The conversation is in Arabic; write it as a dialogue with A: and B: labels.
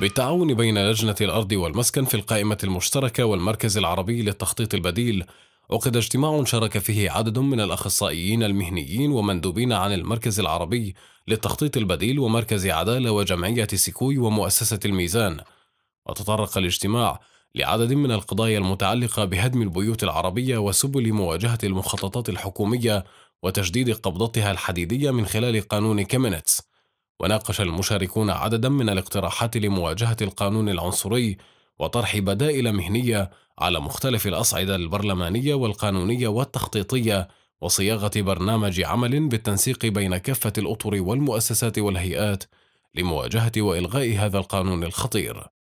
A: بالتعاون بين لجنة الأرض والمسكن في القائمة المشتركة والمركز العربي للتخطيط البديل عقد اجتماع شارك فيه عدد من الأخصائيين المهنيين ومندوبين عن المركز العربي للتخطيط البديل ومركز عدالة وجمعية سيكوي ومؤسسة الميزان وتطرق الاجتماع لعدد من القضايا المتعلقة بهدم البيوت العربية وسبل مواجهة المخططات الحكومية وتجديد قبضتها الحديدية من خلال قانون كامينتس وناقش المشاركون عددا من الاقتراحات لمواجهة القانون العنصري وطرح بدائل مهنية على مختلف الأصعدة البرلمانية والقانونية والتخطيطية وصياغة برنامج عمل بالتنسيق بين كافة الأطر والمؤسسات والهيئات لمواجهة وإلغاء هذا القانون الخطير